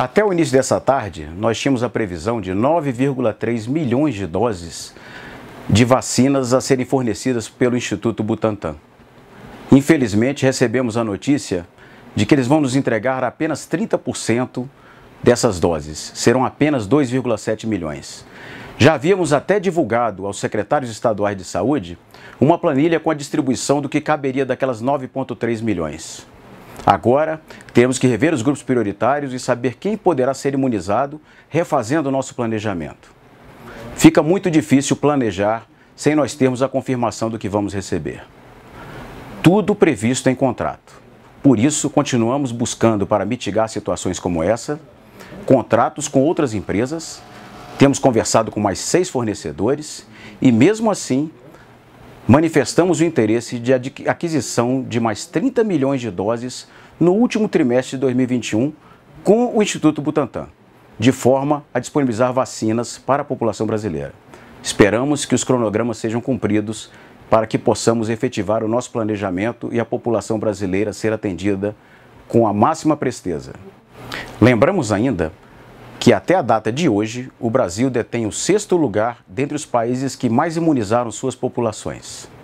Até o início dessa tarde, nós tínhamos a previsão de 9,3 milhões de doses de vacinas a serem fornecidas pelo Instituto Butantan. Infelizmente, recebemos a notícia de que eles vão nos entregar apenas 30% dessas doses, serão apenas 2,7 milhões. Já havíamos até divulgado aos secretários estaduais de saúde uma planilha com a distribuição do que caberia daquelas 9,3 milhões. Agora, temos que rever os grupos prioritários e saber quem poderá ser imunizado, refazendo o nosso planejamento. Fica muito difícil planejar sem nós termos a confirmação do que vamos receber. Tudo previsto em contrato. Por isso, continuamos buscando para mitigar situações como essa, contratos com outras empresas, temos conversado com mais seis fornecedores e, mesmo assim, manifestamos o interesse de aquisição de mais 30 milhões de doses no último trimestre de 2021 com o Instituto Butantan, de forma a disponibilizar vacinas para a população brasileira. Esperamos que os cronogramas sejam cumpridos para que possamos efetivar o nosso planejamento e a população brasileira ser atendida com a máxima presteza. Lembramos ainda que até a data de hoje, o Brasil detém o sexto lugar dentre os países que mais imunizaram suas populações.